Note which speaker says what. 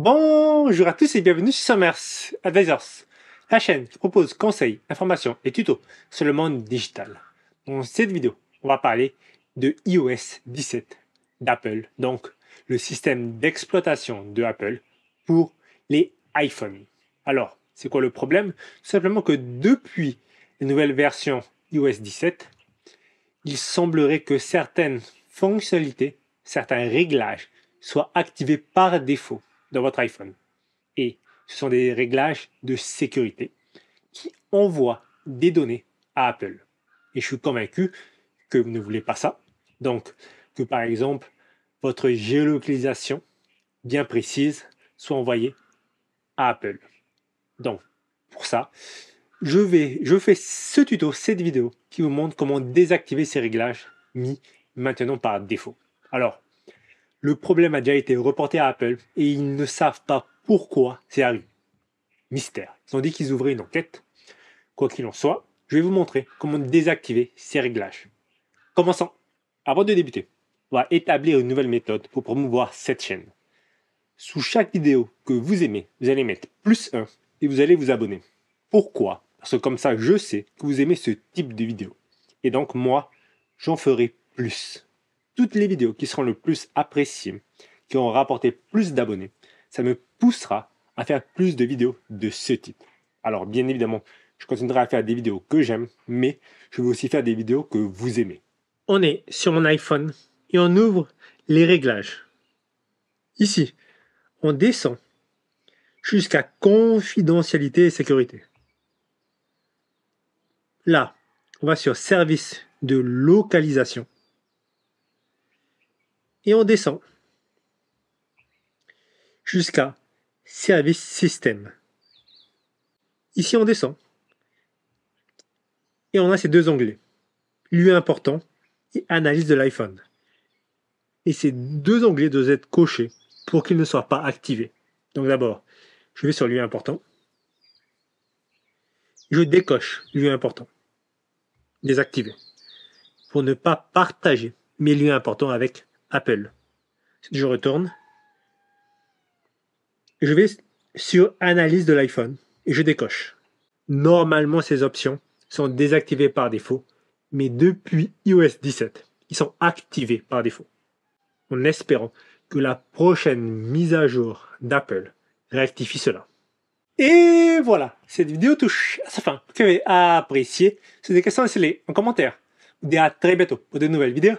Speaker 1: Bonjour à tous et bienvenue sur Summers Advisors, la chaîne qui propose conseils, informations et tutos sur le monde digital. Dans cette vidéo, on va parler de iOS 17 d'Apple, donc le système d'exploitation de Apple pour les iPhones. Alors, c'est quoi le problème simplement que depuis la nouvelle version iOS 17, il semblerait que certaines fonctionnalités, certains réglages soient activés par défaut de votre iPhone. Et ce sont des réglages de sécurité qui envoient des données à Apple. Et je suis convaincu que vous ne voulez pas ça. Donc, que par exemple, votre géolocalisation bien précise soit envoyée à Apple. Donc, pour ça, je, vais, je fais ce tuto, cette vidéo, qui vous montre comment désactiver ces réglages mis maintenant par défaut. Alors, le problème a déjà été reporté à Apple et ils ne savent pas pourquoi c'est arrivé. Mystère. Ils ont dit qu'ils ouvraient une enquête. Quoi qu'il en soit, je vais vous montrer comment désactiver ces réglages. Commençons. Avant de débuter, on va établir une nouvelle méthode pour promouvoir cette chaîne. Sous chaque vidéo que vous aimez, vous allez mettre plus 1 et vous allez vous abonner. Pourquoi Parce que comme ça, je sais que vous aimez ce type de vidéo. Et donc, moi, j'en ferai plus toutes les vidéos qui seront le plus appréciées, qui ont rapporté plus d'abonnés, ça me poussera à faire plus de vidéos de ce type. Alors bien évidemment, je continuerai à faire des vidéos que j'aime, mais je vais aussi faire des vidéos que vous aimez. On est sur mon iPhone et on ouvre les réglages. Ici, on descend jusqu'à confidentialité et sécurité. Là, on va sur service de localisation et on descend jusqu'à Service System. Ici, on descend. Et on a ces deux onglets. Lieu important et Analyse de l'iPhone. Et ces deux onglets doivent être cochés pour qu'ils ne soient pas activés. Donc d'abord, je vais sur Lieu important. Je décoche Lieu important. Désactiver. Pour ne pas partager mes lieux importants avec Apple. Je retourne. Je vais sur Analyse de l'iPhone et je décoche. Normalement, ces options sont désactivées par défaut, mais depuis iOS 17, ils sont activés par défaut. En espérant que la prochaine mise à jour d'Apple rectifie cela. Et voilà, cette vidéo touche à sa fin. Vous avez apprécié. Si des questions, laissez-les en commentaire. Vous à très bientôt pour de nouvelles vidéos.